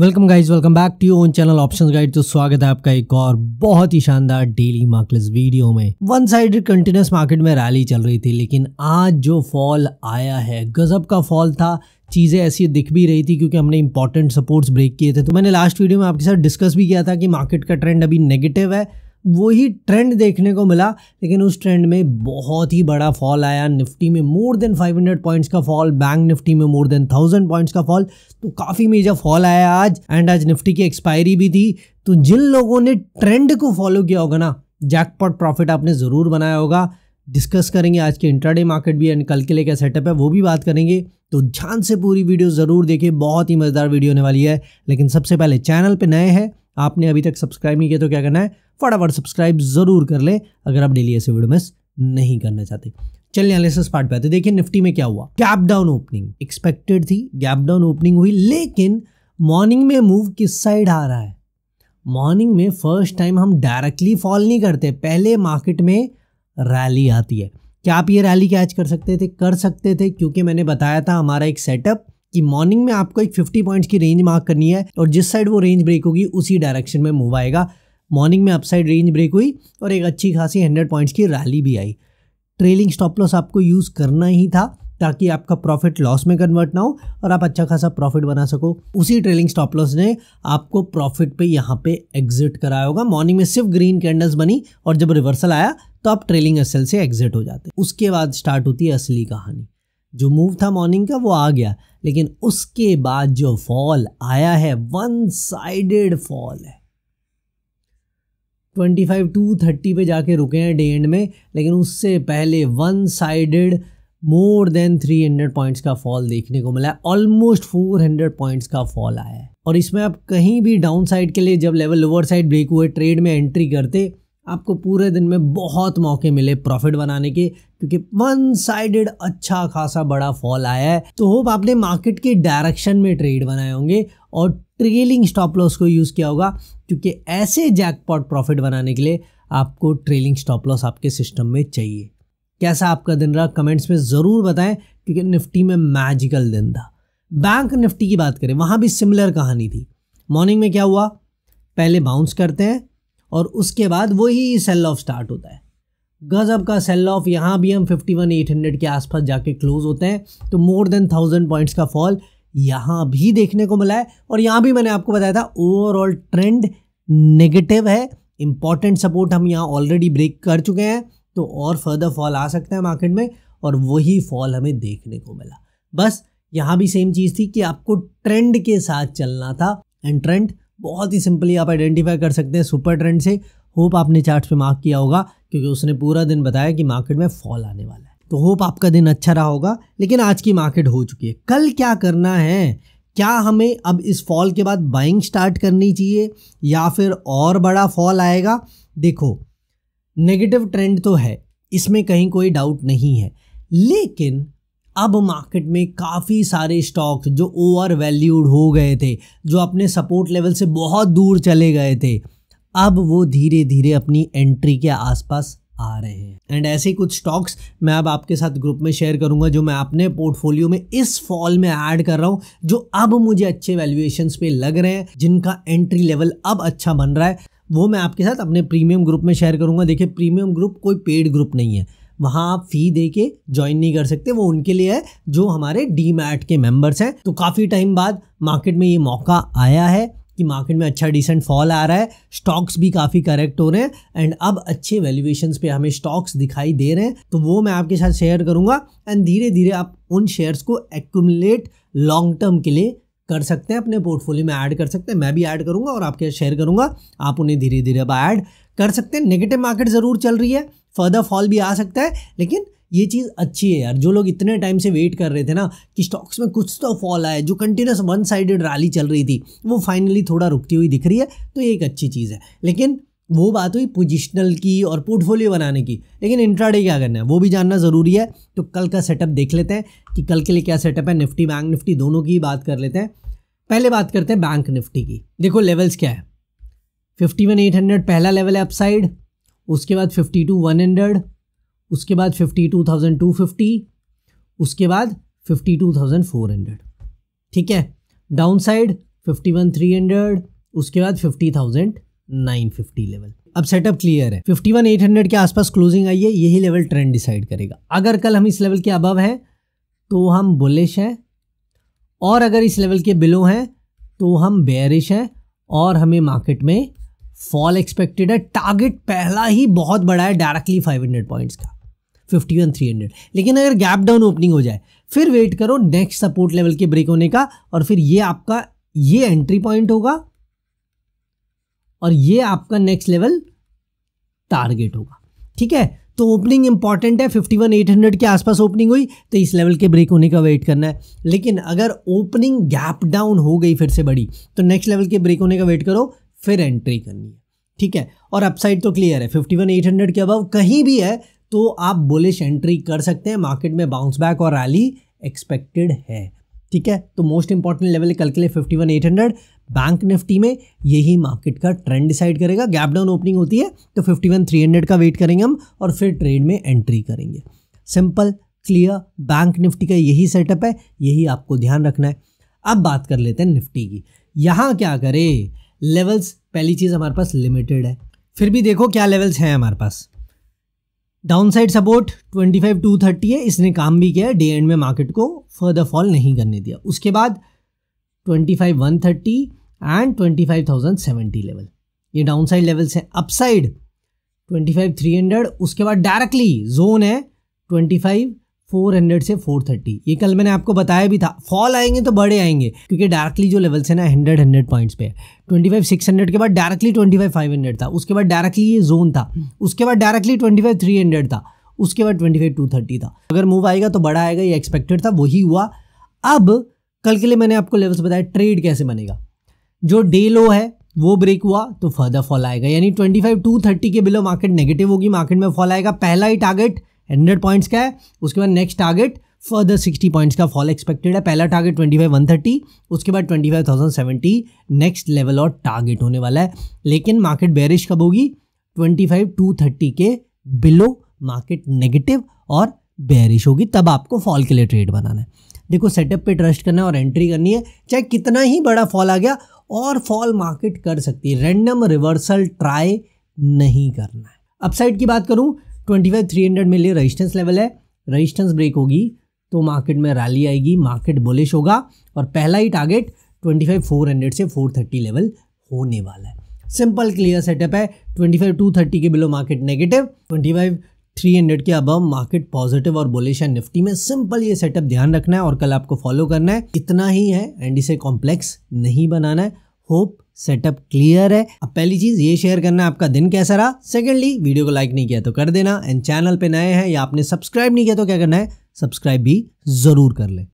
welcome guys welcome back to own channel option guide तो स्वागत है आपका एक और बहुत ही शानदार डेली मार्केट वीडियो में वन साइड कंटिन्यूस मार्केट में रैली चल रही थी लेकिन आज जो फॉल आया है गजब का फॉल था चीज़ें ऐसी दिख भी रही थी क्योंकि हमने इंपॉर्टेंट सपोर्ट्स ब्रेक किए थे तो मैंने लास्ट वीडियो में आपके साथ डिस्कस भी किया था कि मार्केट का ट्रेंड अभी नेगेटिव है वही ट्रेंड देखने को मिला लेकिन उस ट्रेंड में बहुत ही बड़ा फॉल आया निफ्टी में मोर देन 500 पॉइंट्स का फॉल बैंक निफ्टी में मोर देन 1000 पॉइंट्स का फॉल तो काफ़ी मेजर फॉल आया आज एंड आज निफ्टी की एक्सपायरी भी थी तो जिन लोगों ने ट्रेंड को फॉलो किया होगा ना जैकपॉट प्रॉफिट आपने ज़रूर बनाया होगा डिस्कस करेंगे आज के इंट्राडे मार्केट भी एंड कल के लिए क्या सेटअप है वो भी बात करेंगे तो ध्यान से पूरी वीडियो ज़रूर देखें बहुत ही मज़ेदार वीडियो होने वाली है लेकिन सबसे पहले चैनल पर नए हैं आपने अभी तक सब्सक्राइब नहीं किया तो क्या करना है फटाफट सब्सक्राइब ज़रूर कर लें अगर आप डेली ऐसे वीडियो मिस नहीं करना चाहते चलिए एनालिसिस पार्ट पे आते देखिए निफ्टी में क्या हुआ गैप डाउन ओपनिंग एक्सपेक्टेड थी गैप डाउन ओपनिंग हुई लेकिन मॉर्निंग में मूव किस साइड आ रहा है मॉर्निंग में फर्स्ट टाइम हम डायरेक्टली फॉल नहीं करते पहले मार्केट में रैली आती है क्या आप ये रैली कैच कर सकते थे कर सकते थे क्योंकि मैंने बताया था हमारा एक सेटअप कि मॉर्निंग में आपको एक 50 पॉइंट्स की रेंज मार्क करनी है और जिस साइड वो रेंज ब्रेक होगी उसी डायरेक्शन में मूव आएगा मॉर्निंग में अपसाइड रेंज ब्रेक हुई और एक अच्छी खासी हंड्रेड पॉइंट्स की रैली भी आई ट्रेलिंग स्टॉप लॉस आपको यूज़ करना ही था ताकि आपका प्रॉफिट लॉस में कन्वर्ट ना हो और आप अच्छा खासा प्रॉफिट बना सको उसी ट्रेलिंग स्टॉप लॉस ने आपको प्रॉफिट पे यहाँ पे एग्जिट कराया होगा मॉर्निंग में सिर्फ ग्रीन कैंडल्स बनी और जब रिवर्सल आया तो आप ट्रेलिंग असल से एग्जिट हो जाते उसके बाद स्टार्ट होती है असली कहानी जो मूव था मॉर्निंग का वो आ गया लेकिन उसके बाद जो फॉल आया है वन साइडेड फॉल है ट्वेंटी फाइव टू थर्टी पे जाके रुके हैं डे एंड में लेकिन उससे पहले one sided more than three hundred points का फॉल देखने को मिला ऑलमोस्ट फोर हंड्रेड पॉइंट्स का फॉल आया है और इसमें आप कहीं भी डाउन साइड के लिए जब लेवल लोअर साइड ब्रेक हुए ट्रेड में एंट्री करते आपको पूरे दिन में बहुत मौके मिले प्रॉफिट बनाने के क्योंकि वन साइडेड अच्छा खासा बड़ा फॉल आया है तो होप आपने मार्केट के डायरेक्शन में ट्रेड बनाए होंगे और ट्रेलिंग स्टॉप लॉस को यूज़ किया होगा क्योंकि ऐसे जैकपॉट प्रॉफिट बनाने के लिए आपको ट्रेलिंग स्टॉप लॉस आपके सिस्टम में चाहिए कैसा आपका दिन रहा कमेंट्स में ज़रूर बताएं क्योंकि निफ्टी में मैजिकल दिन था बैंक निफ्टी की बात करें वहाँ भी सिमिलर कहानी थी मॉर्निंग में क्या हुआ पहले बाउंस करते हैं और उसके बाद वही सेल ऑफ स्टार्ट होता है गजब का सेल ऑफ यहाँ भी हम फिफ्टी वन एट हंड्रेड के आसपास जाके क्लोज होते हैं तो मोर देन थाउजेंड पॉइंट्स का फॉल यहाँ भी देखने को मिला है और यहाँ भी मैंने आपको बताया था ओवरऑल ट्रेंड नेगेटिव है इंपॉर्टेंट सपोर्ट हम यहाँ ऑलरेडी ब्रेक कर चुके हैं तो और फर्दर फॉल आ सकता है मार्केट में और वही फॉल हमें देखने को मिला बस यहाँ भी सेम चीज़ थी कि आपको ट्रेंड के साथ चलना था एंड ट्रेंड बहुत ही सिंपली आप आइडेंटिफाई कर सकते हैं सुपर ट्रेंड से होप आपने चार्ट पे मार्क किया होगा क्योंकि उसने पूरा दिन बताया कि मार्केट में फॉल आने वाला है तो होप आपका दिन अच्छा रहा होगा लेकिन आज की मार्केट हो चुकी है कल क्या करना है क्या हमें अब इस फॉल के बाद बाइंग स्टार्ट करनी चाहिए या फिर और बड़ा फॉल आएगा देखो नेगेटिव ट्रेंड तो है इसमें कहीं कोई डाउट नहीं है लेकिन अब मार्केट में काफ़ी सारे स्टॉक्स जो ओवर वैल्यूड हो गए थे जो अपने सपोर्ट लेवल से बहुत दूर चले गए थे अब वो धीरे धीरे अपनी एंट्री के आसपास आ रहे हैं एंड ऐसे कुछ स्टॉक्स मैं अब आपके साथ ग्रुप में शेयर करूंगा जो मैं अपने पोर्टफोलियो में इस फॉल में ऐड कर रहा हूं जो अब मुझे अच्छे वैल्यूएशन पे लग रहे हैं जिनका एंट्री लेवल अब अच्छा बन रहा है वो मैं आपके साथ अपने प्रीमियम ग्रुप में शेयर करूंगा देखिए प्रीमियम ग्रुप कोई पेड ग्रुप नहीं है वहाँ आप फी दे के ज्वाइन नहीं कर सकते वो उनके लिए है जो हमारे डी मैट के मेम्बर्स हैं तो काफ़ी टाइम बाद मार्केट में ये मौका आया है कि मार्केट में अच्छा डिसेंट फॉल आ रहा है स्टॉक्स भी काफ़ी करेक्ट हो रहे हैं एंड अब अच्छे वैल्यूएशन पे हमें स्टॉक्स दिखाई दे रहे हैं तो वो मैं आपके साथ शेयर करूँगा एंड धीरे धीरे आप उन शेयर्स को एक्यूमुलेट लॉन्ग टर्म के लिए कर सकते हैं अपने पोर्टफोलियो में ऐड कर सकते हैं मैं भी ऐड करूंगा और आपके शेयर करूंगा आप उन्हें धीरे धीरे अब ऐड कर सकते हैं नेगेटिव मार्केट ज़रूर चल रही है फर्दर फॉल भी आ सकता है लेकिन ये चीज़ अच्छी है यार जो लोग इतने टाइम से वेट कर रहे थे ना कि स्टॉक्स में कुछ तो फॉल आया जो कंटिन्यूस वन साइडेड रैली चल रही थी वो फाइनली थोड़ा रुकती हुई दिख रही है तो ये एक अच्छी चीज़ है लेकिन वो बात हुई पोजिशनल की और पोर्टफोलियो बनाने की लेकिन इंट्राडे क्या करना है वो भी जानना ज़रूरी है तो कल का सेटअप देख लेते हैं कि कल के लिए क्या सेटअप है निफ्टी बैंक निफ्टी दोनों की बात कर लेते हैं पहले बात करते हैं बैंक निफ्टी की देखो लेवल्स क्या है फिफ्टी वन एट हंड्रेड पहला लेवल है अपसाइड उसके बाद फिफ्टी टू वन हंड्रेड उसके बाद fifty two thousand two fifty उसके बाद fifty two thousand four hundred ठीक है down side fifty one three hundred उसके बाद fifty thousand nine fifty level अब सेटअप क्लियर है फिफ्टी वन एट हंड्रेड के आसपास क्लोजिंग आई है यही लेवल ट्रेंड डिसाइड करेगा अगर कल हम इस लेवल के अबव हैं तो हम बुलिश हैं और अगर इस लेवल के बिलो हैं तो हम बेयरिश हैं और हमें मार्केट में फॉल एक्सपेक्टेड है टारगेट पहला ही बहुत बड़ा है डायरेक्टली 500 पॉइंट्स का फिफ्टी वन थ्री हंड्रेड लेकिन अगर गैप डाउन ओपनिंग हो जाए फिर वेट करो नेक्स्ट सपोर्ट लेवल के ब्रेक होने का और फिर ये आपका ये एंट्री पॉइंट होगा और ये आपका नेक्स्ट लेवल टारगेट होगा ठीक है तो ओपनिंग इंपॉर्टेंट है 51,800 के आसपास ओपनिंग हुई तो इस लेवल के ब्रेक होने का वेट करना है लेकिन अगर ओपनिंग गैप डाउन हो गई फिर से बड़ी तो नेक्स्ट लेवल के ब्रेक होने का वेट करो फिर एंट्री करनी है ठीक है और अपसाइड तो क्लियर है 51,800 के अबव कहीं भी है तो आप बुलिश एंट्री कर सकते हैं मार्केट में बाउंस बैक और रैली एक्सपेक्टेड है ठीक है तो मोस्ट इंपॉर्टेंट लेवल कल के लिए fifty one eight hundred bank Nifty में यही मार्केट का ट्रेंड डिसाइड करेगा गैप डाउन ओपनिंग होती है तो फिफ्टी वन थ्री हंड्रेड का वेट करेंगे हम और फिर ट्रेड में एंट्री करेंगे सिंपल क्लियर बैंक निफ्टी का यही सेटअप है यही आपको ध्यान रखना है अब बात कर लेते हैं निफ्टी की यहाँ क्या करें लेवल्स पहली चीज़ हमारे पास लिमिटेड है फिर भी देखो क्या लेवल्स हैं हमारे पास डाउनसाइड सपोर्ट 25 टू 30 है इसने काम भी किया डे एंड में मार्केट को फर्दर फॉल नहीं करने दिया उसके बाद 25 130 एंड 25,070 लेवल ये डाउनसाइड लेवल्स हैं अपसाइड 25 300 उसके बाद डायरेक्टली जोन है 25 400 से 430 ये कल मैंने आपको बताया भी था फॉल आएंगे तो बड़े आएंगे क्योंकि डायरेक्टली जो लेवल्स है ना 100 100 पॉइंट्स पे 25 600 के बाद डायरेक्टली 25 500 था उसके बाद डायरेक्टली ये जोन था उसके बाद डायरेक्टली 25 300 था उसके बाद 25 230 था अगर मूव आएगा तो बड़ा आएगा ये एक्सपेक्टेड था वही हुआ अब कल के लिए मैंने आपको लेवल्स बताया ट्रेड कैसे बनेगा जो डे लो है वो ब्रेक हुआ तो फर्दर फॉल आएगा यानी 25 230 के बिलो मार्केट नेगेटिव होगी मार्केट में फॉल आएगा पहला ही टारगेट हंड्रेड पॉइंट्स का है उसके बाद next target further sixty points का फॉल एक्सपेक्टेड है पहला target twenty five one thirty उसके बाद twenty five thousand seventy next level और टारगेट होने वाला है लेकिन मार्केट बेरिश कब होगी ट्वेंटी फाइव टू थर्टी के बिलो मार्केट नेगेटिव और बेरिश होगी तब आपको फॉल के लिए ट्रेड बनाना है देखो सेटअप पे ट्रस्ट करना है और एंट्री करनी है चाहे कितना ही बड़ा फॉल आ गया और फॉल मार्केट कर सकती है रैंडम रिवर्सल ट्राई नहीं करना है अपसाइड की बात करूं ट्वेंटी फाइव थ्री हंड्रेड में लिए रजिस्टेंस लेवल है रजिस्टेंस ब्रेक होगी तो मार्केट में रैली आएगी मार्केट बुलिश होगा और पहला ही target twenty five four hundred से फोर थर्टी लेवल होने वाला है सिंपल क्लियर सेटअप है ट्वेंटी फाइव टू थर्टी के below market negative twenty five three hundred के अबव मार्केट पॉजिटिव और बुलिश है निफ्टी में सिंपल ये सेटअप ध्यान रखना है और कल आपको फॉलो करना है इतना ही है एंड इसे कॉम्प्लेक्स नहीं बनाना है होप सेटअप क्लियर है अब पहली चीज ये शेयर करना आपका दिन कैसा रहा सेकेंडली वीडियो को लाइक नहीं किया तो कर देना एंड चैनल पे नए हैं या आपने सब्सक्राइब नहीं किया तो क्या करना है सब्सक्राइब भी जरूर कर ले